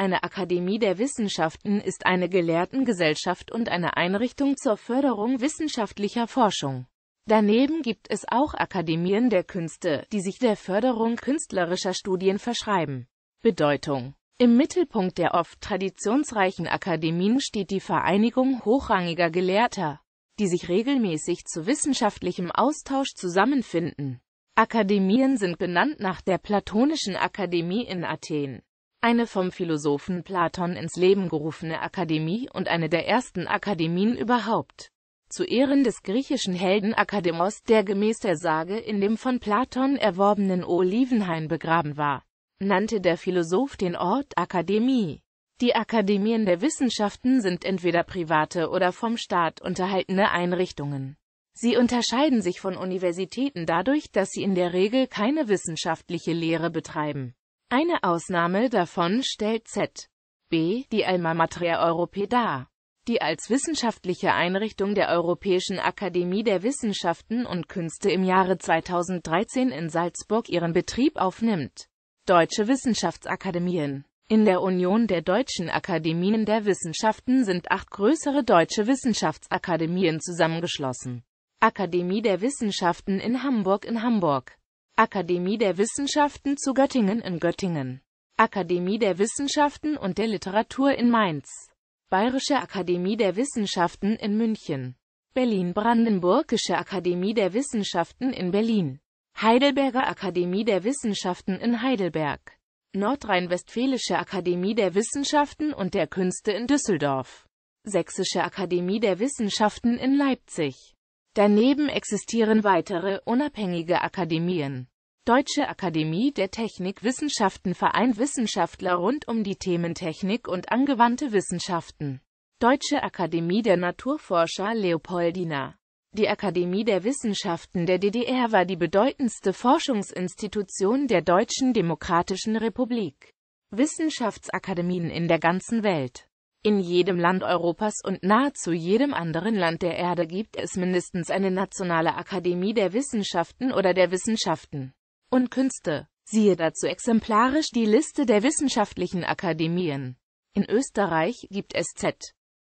Eine Akademie der Wissenschaften ist eine Gelehrtengesellschaft und eine Einrichtung zur Förderung wissenschaftlicher Forschung. Daneben gibt es auch Akademien der Künste, die sich der Förderung künstlerischer Studien verschreiben. Bedeutung Im Mittelpunkt der oft traditionsreichen Akademien steht die Vereinigung hochrangiger Gelehrter, die sich regelmäßig zu wissenschaftlichem Austausch zusammenfinden. Akademien sind benannt nach der Platonischen Akademie in Athen eine vom Philosophen Platon ins Leben gerufene Akademie und eine der ersten Akademien überhaupt. Zu Ehren des griechischen Helden Akademos, der gemäß der Sage in dem von Platon erworbenen Olivenhain begraben war, nannte der Philosoph den Ort Akademie. Die Akademien der Wissenschaften sind entweder private oder vom Staat unterhaltene Einrichtungen. Sie unterscheiden sich von Universitäten dadurch, dass sie in der Regel keine wissenschaftliche Lehre betreiben. Eine Ausnahme davon stellt ZB, die Alma Mater Europae dar, die als wissenschaftliche Einrichtung der Europäischen Akademie der Wissenschaften und Künste im Jahre 2013 in Salzburg ihren Betrieb aufnimmt. Deutsche Wissenschaftsakademien In der Union der Deutschen Akademien der Wissenschaften sind acht größere deutsche Wissenschaftsakademien zusammengeschlossen. Akademie der Wissenschaften in Hamburg in Hamburg Akademie der Wissenschaften zu Göttingen in Göttingen, Akademie der Wissenschaften und der Literatur in Mainz, Bayerische Akademie der Wissenschaften in München, Berlin-Brandenburgische Akademie der Wissenschaften in Berlin, Heidelberger Akademie der Wissenschaften in Heidelberg, Nordrhein-Westfälische Akademie der Wissenschaften und der Künste in Düsseldorf, Sächsische Akademie der Wissenschaften in Leipzig, Daneben existieren weitere unabhängige Akademien. Deutsche Akademie der Technikwissenschaften Verein Wissenschaftler rund um die Themen Technik und angewandte Wissenschaften. Deutsche Akademie der Naturforscher Leopoldina die Akademie der Wissenschaften der DDR war die bedeutendste Forschungsinstitution der Deutschen Demokratischen Republik. Wissenschaftsakademien in der ganzen Welt in jedem Land Europas und nahezu jedem anderen Land der Erde gibt es mindestens eine nationale Akademie der Wissenschaften oder der Wissenschaften und Künste. Siehe dazu exemplarisch die Liste der wissenschaftlichen Akademien. In Österreich gibt es Z.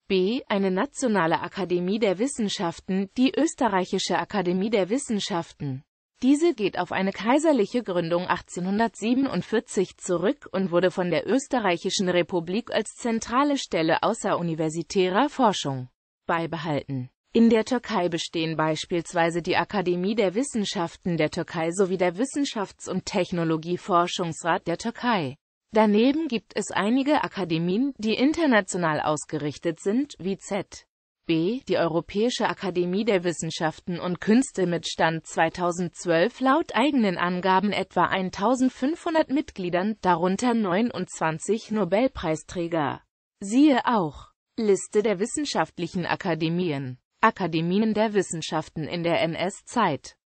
B. Eine nationale Akademie der Wissenschaften, die Österreichische Akademie der Wissenschaften. Diese geht auf eine kaiserliche Gründung 1847 zurück und wurde von der Österreichischen Republik als zentrale Stelle außeruniversitärer Forschung beibehalten. In der Türkei bestehen beispielsweise die Akademie der Wissenschaften der Türkei sowie der Wissenschafts- und Technologieforschungsrat der Türkei. Daneben gibt es einige Akademien, die international ausgerichtet sind, wie Z. B. Die Europäische Akademie der Wissenschaften und Künste mit Stand 2012 laut eigenen Angaben etwa 1500 Mitgliedern, darunter 29 Nobelpreisträger. Siehe auch Liste der wissenschaftlichen Akademien Akademien der Wissenschaften in der NS-Zeit